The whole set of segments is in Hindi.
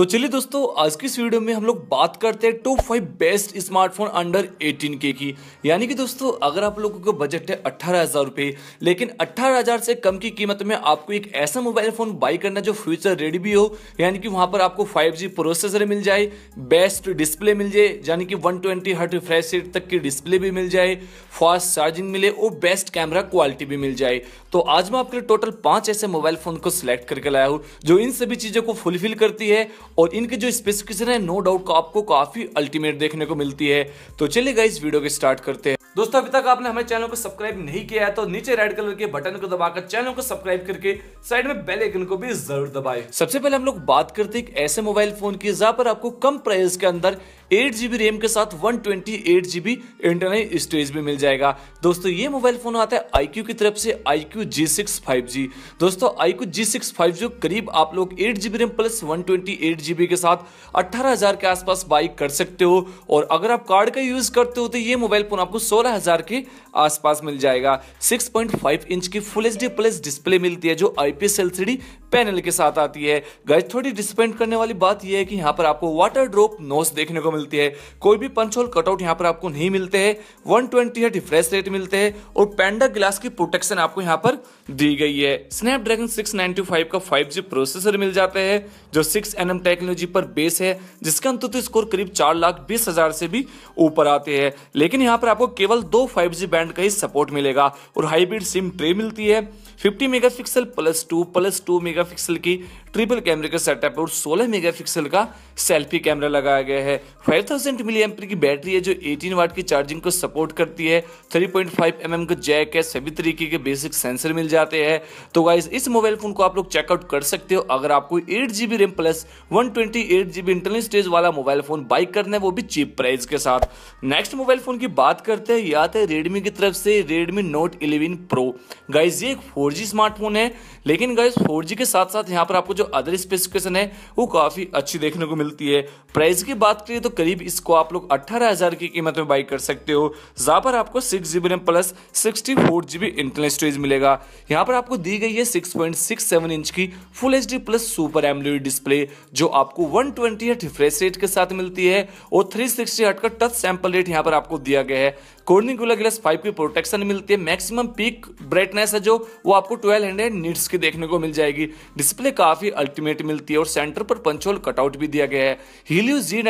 तो चलिए दोस्तों आज की इस वीडियो में हम लोग बात करते हैं top five best smartphone under 18 के की यानी कि दोस्तों अगर आप लोगों का बजट है अट्ठारह हज़ार रुपये लेकिन अट्ठारह हज़ार से कम की कीमत में आपको एक ऐसा मोबाइल फ़ोन बाई करना जो फ्यूचर रेडी भी हो यानी कि वहां पर आपको फाइव जी प्रोसेसर मिल जाए बेस्ट डिस्प्ले मिल जाए यानी कि वन ट्वेंटी हर्ट रिफ्रेश तक की डिस्प्ले भी मिल जाए फास्ट चार्जिंग मिले और बेस्ट कैमरा क्वालिटी भी मिल जाए तो आज मैं आपके लिए टोटल पाँच ऐसे मोबाइल फ़ोन को सिलेक्ट करके लाया हूँ जो इन सभी चीज़ों को फुलफिल करती है और इनके जो स्पेसिफिकेशन है नो डाउट आपको काफ़ी अल्टीमेट देखने को मिलती है तो चलिए इस वीडियो के स्टार्ट करते हैं दोस्तों अभी तक आपने हमारे चैनल को सब्सक्राइब नहीं किया है तो नीचे रेड कलर के बटन को दबाकर चैनल को सब्सक्राइब करके साइड में बेल आइकन को भी जरूर दबाएं सबसे पहले हम लोग बात करते हैं एक ऐसे मोबाइल फोन की जहां पर आपको कम प्राइस के अंदर एट जीबी रेम के साथ one twenty eight GB internal storage भी मिल जाएगा दोस्तों ये मोबाइल फोन आता है आईक्यू की तरफ से iQOO Z six five G दोस्तों iQOO Z six five G करीब आप लोग eight GB RAM plus one twenty eight GB के साथ अट्ठारह हजार के आसपास बाई कर सकते हो और अगर आप कार्ड का यूज करते हो तो ये मोबाइल फोन आपको सौ सोलह हज़ार के आसपास मिल जाएगा 6.5 इंच की फुल एच प्लस डिस्प्ले मिलती है जो आई पी पैनल के साथ आती है गैस थोड़ी डिस्पेंड करने वाली बात यह है कि यहाँ पर आपको वाटर ड्रॉप नोस देखने को मिलती है कोई भी पंचोल कटआउट यहाँ पर आपको नहीं मिलते हैं 120 ट्वेंटी है रिफ्रेश रेट मिलते हैं और पैंडा ग्लास की प्रोटेक्शन आपको यहाँ पर दी गई है स्नैपड्रैगन 695 का 5G प्रोसेसर मिल जाता है जो 6 एनएम टेक्नोलॉजी पर बेस है जिसका अंतुत स्कोर करीब चार लाख बीस हजार से भी ऊपर आते हैं लेकिन यहाँ पर आपको केवल केवल दो 5G बैंड का ही सपोर्ट मिलेगा और हाइब्रिड सिम ट्रे मिलती है 50 megapixel plus two plus two megapixel की ट्रिपल कैमरे का सेटअप और 16 मेगापिक्सल का सेल्फी कैमरा लगाया गया है 5000 थाउजेंड मिली की बैटरी है जो 18 वाट की चार्जिंग को सपोर्ट करती है 3.5 पॉइंट mm का जैक है सभी तरीके के बेसिक सेंसर मिल जाते हैं तो गाइज इस मोबाइल फोन को आप लोग चेकआउट कर सकते हो अगर आपको eight G RAM plus one internal storage वाला मोबाइल फोन बाइक करना है वो भी चीप प्राइस के साथ नेक्स्ट मोबाइल फोन की बात करते हैं या तो रेडमी की तरफ से Redmi Note eleven Pro guys ये एक फोर स्मार्टफोन है लेकिन गाइज फोर के साथ साथ यहाँ पर आपको जो अदर स्पेसिफिकेशन है वो काफ़ी अच्छी देखने को मिलती है प्राइस की बात करिए तो करीब इसको आप लोग अठारह की कीमत में बाई कर सकते हो जहां पर आपको six GB RAM plus sixty four G internal storage मिलेगा यहाँ पर आपको दी गई है six point six seven inch की full H D plus super AMOLED display जो आपको वन ट्वेंटी रिफ्रेश रेट के साथ मिलती है और थ्री सिक्सटी हट का टच सैंपल रेट यहाँ पर आपको दिया गया है कोर्निंग ग्लास फाइव की प्रोटेक्शन मिलती है मैक्सिमम पीक ब्राइटनेस है जो वो आपको ट्वेल्व हंड्रेड नीट्स की देखने को मिल जाएगी डिस्प्ले काफ़ी भी अल्टीमेट मिलती है और सेंटर पर पंचोल कटआउट भी दिया गया है हीलियो जी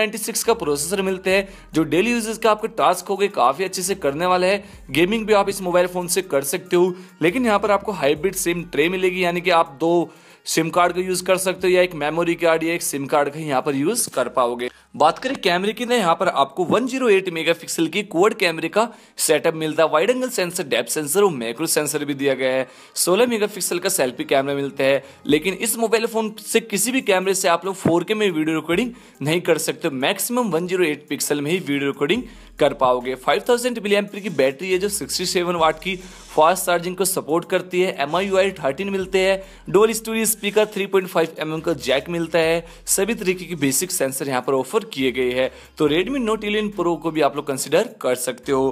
का प्रोसेसर मिलते हैं जो डेली यूजेस का आपके टास्क हो गए काफी अच्छे से करने वाले हैं गेमिंग भी आप इस मोबाइल फोन से कर सकते हो लेकिन यहाँ पर आपको हाइब्रिड सिम ट्रे मिलेगी यानी कि आप दो सिम कार्ड का यूज कर सकते हो या एक मेमोरी कार्ड या एक सिम कार्ड का यहाँ पर यूज कर पाओगे बात करें कैमरे की ना यहाँ पर आपको 108 मेगापिक्सल की कोड कैमरे का सेटअप मिलता है wide angle sensor depth sensor और मैक्रो सेंसर भी दिया गया है 16 मेगापिक्सल का सेल्फी कैमरा मिलता है लेकिन इस मोबाइल फोन से किसी भी कैमरे से आप लोग 4K में वीडियो रिकॉर्डिंग नहीं कर सकते मैक्सिमम 108 पिक्सल में ही वीडियो रिकॉर्डिंग कर पाओगे 5000 थाउजेंड मिली एमपी की बैटरी है जो 67 सेवन वाट की फास्ट चार्जिंग को सपोर्ट करती है एम आई यू आई मिलते हैं dual stereo speaker 3.5 point mm का जैक मिलता है सभी तरीके की बेसिक सेंसर यहाँ पर ऑफर किए गए हैं तो Redmi Note 11 Pro को भी आप लोग कंसिडर कर सकते हो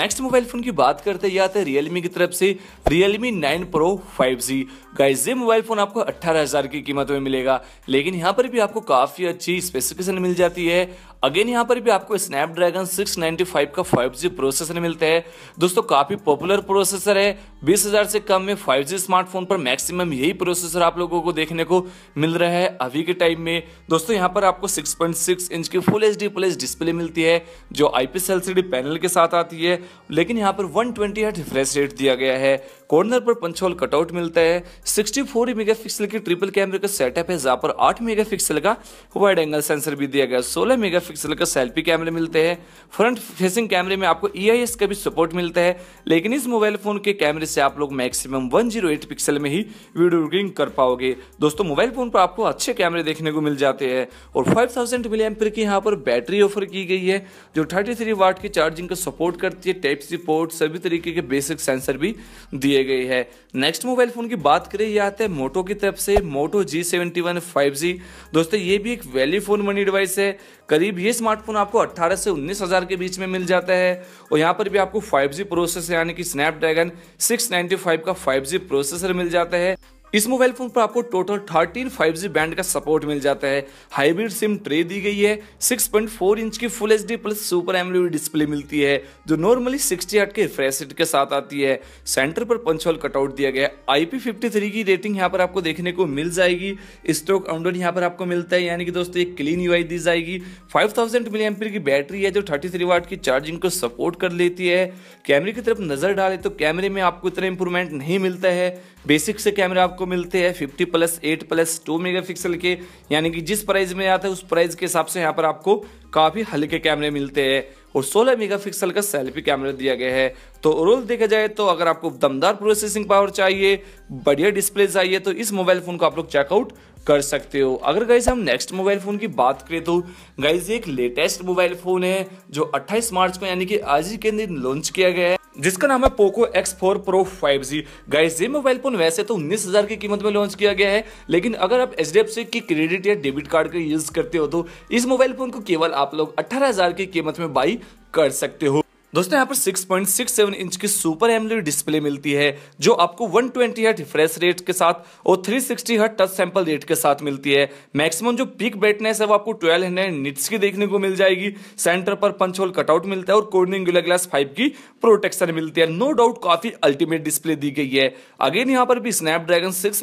नेक्स्ट मोबाइल फोन की बात करते हैं आते तो हैं Realme की तरफ से Realme 9 Pro 5G G guys ये मोबाइल फोन आपको अट्ठारह की कीमत में मिलेगा लेकिन यहाँ पर भी आपको काफी अच्छी स्पेसिफिकेशन मिल जाती है अगेन यहाँ पर भी आपको स्नैपड्रैगन 695 का 5G प्रोसेसर मिलता है दोस्तों काफ़ी पॉपुलर प्रोसेसर है 20,000 से कम में 5G स्मार्टफोन पर मैक्सिमम यही प्रोसेसर आप लोगों को देखने को मिल रहा है अभी के टाइम में दोस्तों यहाँ पर आपको 6.6 इंच की full H D plus display मिलती है जो आई पी पैनल के साथ आती है लेकिन यहाँ पर वन ट्वेंटी रिफ्रेश रेट दिया गया है कॉर्नर पर पंचोल कटआउट मिलता है 64 मेगापिक्सल की ट्रिपल कैमरे का सेटअप है जहाँ पर 8 मेगापिक्सल का वाइड एंगल सेंसर भी दिया गया 16 मेगापिक्सल का सेल्फी कैमरे मिलते हैं फ्रंट फेसिंग कैमरे में आपको ई e का भी सपोर्ट मिलता है लेकिन इस मोबाइल फोन के कैमरे से आप लोग मैक्सिमम वन पिक्सल में ही वीडियो रिकॉर्डिंग कर पाओगे दोस्तों मोबाइल फोन पर आपको अच्छे कैमरे देखने को मिल जाते हैं और फाइव थाउजेंड मिली की यहाँ पर बैटरी ऑफर की गई है जो थर्टी वाट की चार्जिंग का सपोर्ट करती है टाइप सी पोर्ट सभी तरीके के बेसिक सेंसर भी दिए दी गई है नेक्स्ट मोबाइल फ़ोन की बात करें यह आता है मोटो की तरफ से Moto G seventy one five G दोस्तों ये भी एक वैल्यू फ़ोन मनी डिवाइस है करीब ये स्मार्टफोन आपको 18 से उन्नीस हज़ार के बीच में मिल जाता है और यहाँ पर भी आपको 5G प्रोसेसर यानी कि स्नैपड्रैगन सिक्स का 5G प्रोसेसर मिल जाता है इस मोबाइल फोन पर आपको टोटल 13 5G बैंड का सपोर्ट मिल जाता है हाइब्रिड सिम ट्रे दी गई है 6.4 इंच की full H plus super M display मिलती है जो नॉर्मली 60 के रिफ्रेश रेट के साथ आती है सेंटर पर पंचोल कटआउट दिया गया है आईपी की रेटिंग यहाँ पर आपको देखने को मिल जाएगी स्टॉक अंडोन यहाँ पर आपको मिलता है यानी कि दोस्तों एक क्लीन यू दी जाएगी फाइव थाउजेंड की बैटरी है जो थर्टी थ्री वाट की चार्जिंग को सपोर्ट कर लेती है कैमरे की तरफ नजर डाले तो कैमरे में आपको इतना इंप्रूवमेंट नहीं मिलता है बेसिक से कैमरा आपको आपको मिलते हैं fifty plus eight plus two megapixel के यानी कि जिस प्राइस में आता है उस प्राइस के हिसाब से यहाँ पर आपको काफ़ी हल्के कैमरे मिलते हैं और 16 मेगापिक्सल का सेल्फी कैमरा दिया गया है तो ओवरऑल देखा जाए तो अगर आपको दमदार प्रोसेसिंग पावर चाहिए बढ़िया डिस्प्ले चाहिए तो इस मोबाइल फ़ोन को आप लोग चेकआउट कर सकते हो अगर गाइज हम नेक्स्ट मोबाइल फ़ोन की बात करें तो गाइज एक लेटेस्ट मोबाइल फ़ोन है जो 28 मार्च को यानी कि आज ही के दिन लॉन्च किया गया है जिसका नाम है Poco X four Pro five G guys ये मोबाइल फोन वैसे तो उन्नीस हज़ार की कीमत में लॉन्च किया गया है लेकिन अगर आप एच डी एफ सी की क्रेडिट या डेबिट कार्ड का यूज़ करते हो तो इस मोबाइल फोन को केवल आप लोग अठारह हज़ार की कीमत में बाई कर सकते हो दोस्तों यहाँ पर 6.67 इंच की सुपर एमलेड डिस्प्ले मिलती है जो आपको 120 ट्वेंटी हर्ट रिफ्रेश रेट के साथ और 360 sixty hertz touch sample rate के साथ मिलती है मैक्सिमम जो पीक ब्राइटनेस है वो आपको 1200 हंड्रेड निट्स की देखने को मिल जाएगी सेंटर पर पंच होल कटआउट मिलता है और कोर्निंग ग्लास फाइव की प्रोटेक्शन मिलती है नो डाउट काफी अल्टीमेट डिस्प्ले दी गई है अगेन यहाँ पर भी स्नैपड्रैगन सिक्स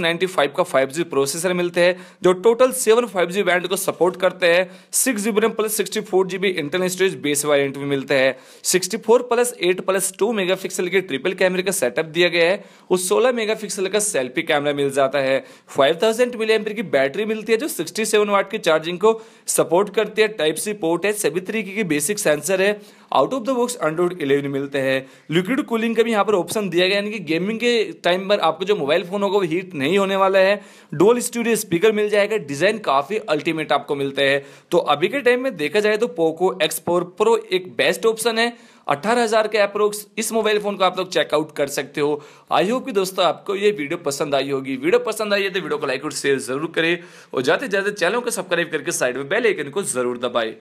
का फाइव प्रोसेसर मिलते हैं जो टोटल सेवन फाइव बैंड को सपोर्ट करते हैं six GB RAM plus sixty internal storage base variant भी मिलते हैं sixty four plus eight plus two mega के ट्रिपल कैमरे का सेटअप दिया गया है उस सोलह मेगा का सेल्फी कैमरा मिल जाता है फाइव थाउजेंड मिली की बैटरी मिलती है जो सिक्सटी सेवन वाट की चार्जिंग को सपोर्ट करती है टाइप सी पोर्ट है सभी तरीके की बेसिक सेंसर है out of the box Android eleven मिलते हैं लिक्विड कूलिंग का भी यहाँ पर ऑप्शन दिया गया यानी कि गेमिंग के टाइम पर आपको जो मोबाइल फ़ोन होगा वो हीट नहीं होने वाला है डोल स्टूडियो स्पीकर मिल जाएगा डिज़ाइन काफ़ी अल्टीमेट आपको मिलते हैं तो अभी के टाइम में देखा जाए तो पोको एक्स फोर प्रो एक बेस्ट ऑप्शन है अठारह हज़ार के अप्रोक्स इस मोबाइल फ़ोन को आप लोग चेकआउट कर सकते हो आई होप कि दोस्तों आपको ये वीडियो पसंद आई होगी वीडियो पसंद आई है तो वीडियो को लाइक और शेयर जरूर करें और जाते जाते चैनल को सब्सक्राइब करके साइड में बेल आइकन को जरूर दबाएं